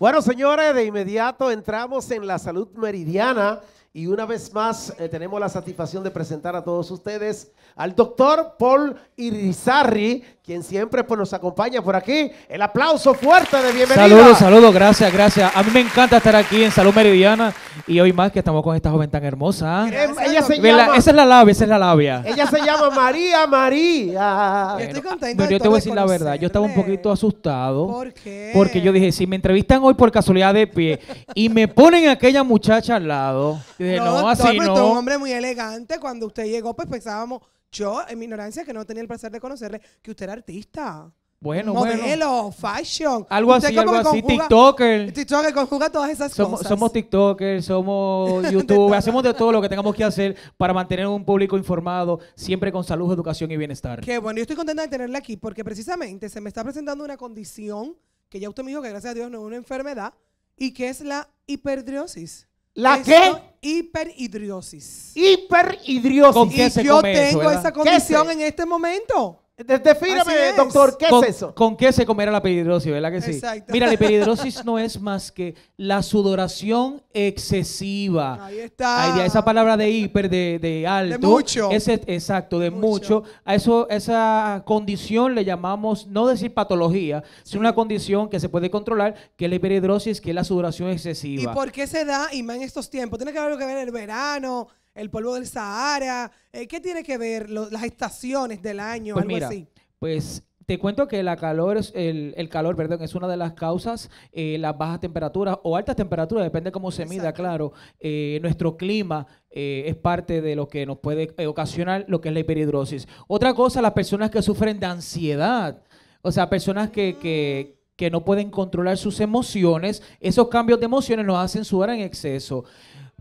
Bueno, señores, de inmediato entramos en la salud meridiana y una vez más eh, tenemos la satisfacción de presentar a todos ustedes al doctor Paul Irizarri, quien siempre pues, nos acompaña por aquí. El aplauso fuerte de bienvenida. Saludos, saludos, gracias, gracias. A mí me encanta estar aquí en Salud Meridiana y hoy más que estamos con esta joven tan hermosa. Em, ella se llama, esa es la labia, esa es la labia. Ella se llama María María. estoy contenta. Pero yo te voy a decir la verdad, yo estaba un poquito asustado. ¿Por qué? Porque yo dije, si me entrevistan hoy por casualidad de pie y me ponen a aquella muchacha al lado no, un hombre muy elegante. Cuando usted llegó, pues pensábamos, yo, en mi ignorancia, que no tenía el placer de conocerle, que usted era artista. Bueno, Modelo, fashion. Algo así, algo así. TikToker. TikToker conjuga todas esas cosas. Somos TikToker, somos YouTube, hacemos de todo lo que tengamos que hacer para mantener un público informado, siempre con salud, educación y bienestar. Qué bueno, yo estoy contenta de tenerla aquí porque precisamente se me está presentando una condición que ya usted me dijo que gracias a Dios no es una enfermedad y que es la hiperdriosis. ¿La qué? Hiperhidriosis. Hiperhidriosis. qué y yo tengo esa condición en este momento. Defíname, doctor, ¿qué con, es eso? ¿Con qué se comerá la peridrosis? verdad que sí? Mira, la peridrosis no es más que la sudoración excesiva. Ahí está. Ahí, esa palabra de hiper, de, de alto. E, de mucho. exacto, de mucho. A eso, esa condición le llamamos, no decir patología, sino una condición que se puede controlar, que es la hiperhidrosis, que es la sudoración excesiva. ¿Y por qué se da, y más en estos tiempos? Tiene que haber algo que ver el verano, el polvo del Sahara? Eh, ¿Qué tiene que ver las estaciones del año, pues, pues te cuento que el, calor, perdón, es una de las causas, eh, las bajas temperaturas o altas temperaturas, depende cómo se mida, claro. Eh, nuestro clima es parte de lo que nos puede ocasionar lo que es la hiperhidrosis. Otra cosa, las personas que sufren de ansiedad, o sea, personas que, que no pueden controlar sus emociones, esos cambios de emociones nos hacen sudar en exceso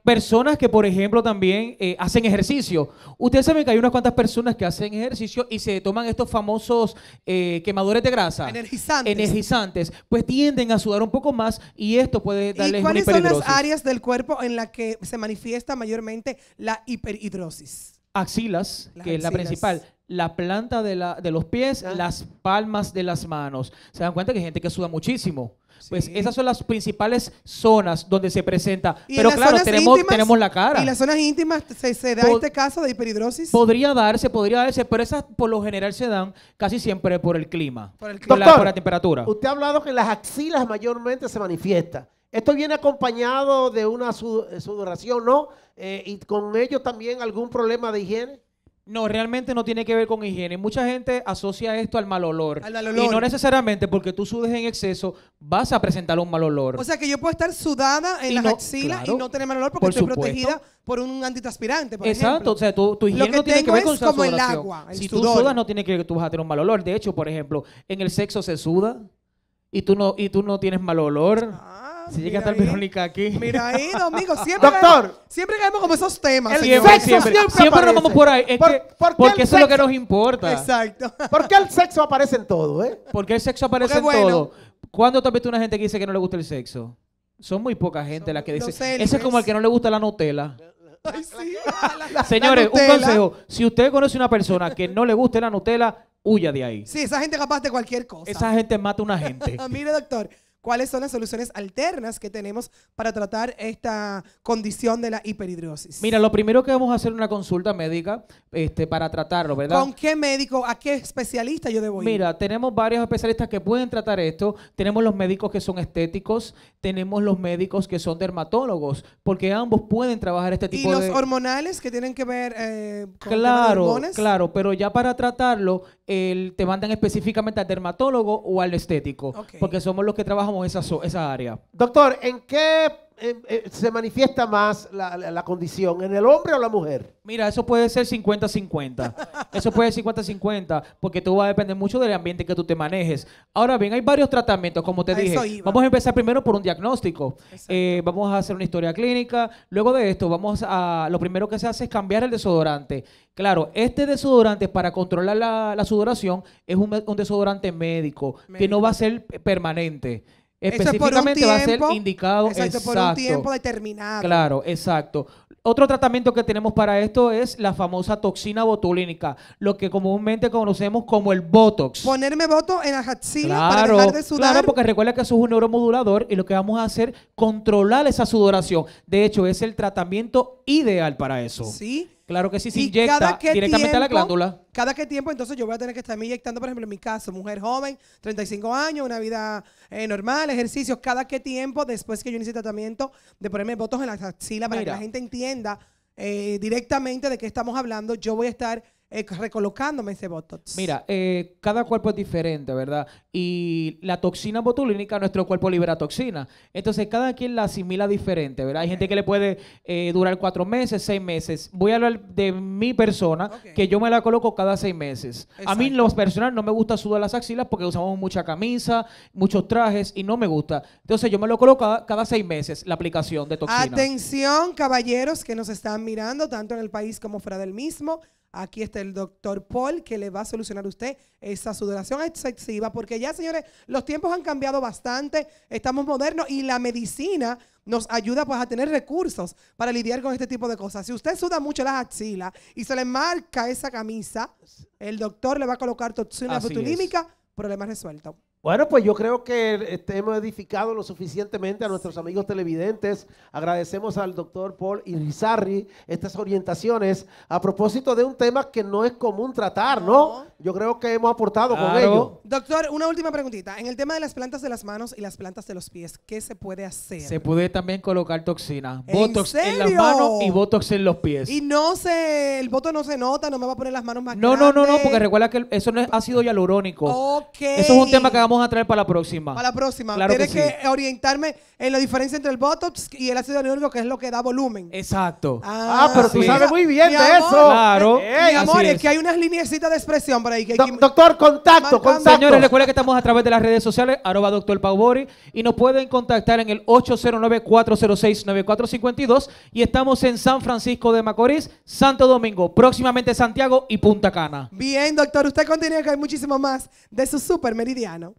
personas que, por ejemplo, también eh, hacen ejercicio. Ustedes saben que hay unas cuantas personas que hacen ejercicio y se toman estos famosos eh, quemadores de grasa. Energizantes. Energizantes. Pues tienden a sudar un poco más y esto puede darles ¿Y cuáles son las áreas del cuerpo en las que se manifiesta mayormente la hiperhidrosis? axilas, que es la principal, la planta de, los pies, ah. las palmas de las manos. Se dan cuenta que hay gente que suda muchísimo. Pues esas son las principales zonas donde se presenta. Pero claro, tenemos, tenemos la cara. ¿Y las zonas íntimas se, da este caso de hiperhidrosis? Podría darse, podría darse, pero esas por lo general se dan casi siempre por el clima. Por, el clima. por, la, temperatura. Usted ha hablado que las axilas mayormente se manifiestan. Esto viene acompañado de una eh, sudoración, ¿no? Eh, y con ello también algún problema de higiene. No, realmente no tiene que ver con higiene. Mucha gente asocia esto al mal olor. Y no necesariamente porque tú sudes en exceso vas a presentar un mal olor. O sea que yo puedo estar sudada en la las axilas y no tener mal olor porque estoy protegida por un antitranspirante. Por Exacto, o sea, tu, higiene no tiene que ver con es como el agua. si tú sudas, no tiene que tú vas a tener un mal olor. De hecho, por ejemplo, en el sexo se suda y tú no, y tú no tienes mal olor. Ah. Si llega estar Verónica aquí. Mira ahí, Domingo, siempre. Doctor. siempre caemos como esos temas. El sexo siempre, siempre, siempre nos vamos por ahí. porque eso es lo que nos importa. Exacto. ¿Por qué el sexo aparece en todo, eh? ¿Por el sexo aparece en todo? ¿Cuándo te has visto una gente que dice que no le gusta el sexo? Son muy poca gente las que dice. Ese es como el que no le gusta la Nutella. Señores, un consejo. Si usted conoce una persona que no le guste la Nutella, huya de ahí. Sí, esa gente capaz de cualquier cosa. Esa gente mata a una gente. Mire, doctor cuáles son las soluciones alternas que tenemos para tratar esta condición de la hiperhidrosis. Mira, lo primero que vamos a hacer es una consulta médica este, para tratarlo, ¿verdad? ¿Con qué médico, a qué especialista yo debo ir? Mira, tenemos varios especialistas que pueden tratar esto. Tenemos los médicos que son estéticos, tenemos los médicos que son dermatólogos, porque ambos pueden trabajar este tipo de... ¿Y los hormonales que tienen que ver eh, con los hormonas? Claro, pero ya para tratarlo el, te mandan específicamente al dermatólogo o al estético, porque somos los que trabajamos esa, área. Doctor, ¿en qué eh, se manifiesta más la, condición? ¿En el hombre o la mujer? Mira, eso puede ser 50-50. eso puede ser 50-50, porque tú va a depender mucho del ambiente que tú te manejes. Ahora bien, hay varios tratamientos, como te dije. Vamos a empezar primero por un diagnóstico. Eh, vamos a hacer una historia clínica. Luego de esto, vamos a. Lo primero que se hace es cambiar el desodorante. Claro, este desodorante para controlar la, sudoración es un, desodorante médico, que no va a ser permanente. Específicamente va a ser indicado. por un tiempo determinado. Claro, exacto. Otro tratamiento que tenemos para esto es la famosa toxina botulínica, lo que comúnmente conocemos como el Botox. Ponerme Botox en la axila para dejar de sudar. Claro, porque recuerda que eso es un neuromodulador y lo que vamos a hacer es controlar esa sudoración. De hecho, es el tratamiento ideal para eso. Sí. Claro que sí, se inyecta directamente a la glándula. Cada que tiempo, entonces yo voy a tener que estarme inyectando, por ejemplo, en mi caso, mujer joven, 35 años, una vida eh, normal, ejercicios, cada que tiempo después que yo inicie tratamiento, de ponerme votos en la axila para que la gente entienda eh, directamente de qué estamos hablando, yo voy a estar eh, recolocándome ese botox. Mira, eh, cada cuerpo es diferente, ¿verdad? Y la toxina botulínica, nuestro cuerpo libera toxina. Entonces, cada quien la asimila diferente, ¿verdad? Hay gente que le puede eh, durar cuatro meses, seis meses. Voy a hablar de mi persona, que yo me la coloco cada seis meses. A mí, los personales personal, no me gusta sudar las axilas porque usamos mucha camisa, muchos trajes y no me gusta. Entonces, yo me lo coloco cada, cada seis meses, la aplicación de toxina. Atención, caballeros que nos están mirando, tanto en el país como fuera del mismo. Aquí está el doctor Paul que le va a solucionar a usted esa sudoración excesiva, porque ya, señores, los tiempos han cambiado bastante, estamos modernos y la medicina nos ayuda pues a tener recursos para lidiar con este tipo de cosas. Si usted suda mucho las axilas y se le marca esa camisa, el doctor le va a colocar toxina botulímica, problema resuelto. Bueno, pues yo creo que hemos edificado lo suficientemente a nuestros amigos televidentes. Agradecemos al doctor Paul Irizarri estas orientaciones a propósito de un tema que no es común tratar, ¿no? Yo creo que hemos aportado con ello. Doctor, una última preguntita. En el tema de las plantas de las manos y las plantas de los pies, ¿qué se puede hacer? Se puede también colocar toxina. ¿En botox en las manos y botox en los pies. Y no se, el botox no se nota, no me va a poner las manos más No, grandes. no, no, no, porque recuerda que eso no es ácido hialurónico. Ok. Eso es un tema que vamos a traer para la próxima. Para la próxima. Claro Tienes que, orientarme en la diferencia entre el botox y el ácido hialurónico, que es lo que da volumen. Exacto. Ah, ah pero tú sabes muy bien de eso. Claro. que hay unas lineecitas de expresión por ahí. doctor, contacto, contacto. Señores, recuerden que estamos a través de las redes sociales, arroba doctor Paubori, y nos pueden contactar en el 809-406-9452 y estamos en San Francisco de Macorís, Santo Domingo, próximamente Santiago y Punta Cana. Bien, doctor, usted continúa que hay muchísimo más de su supermeridiano.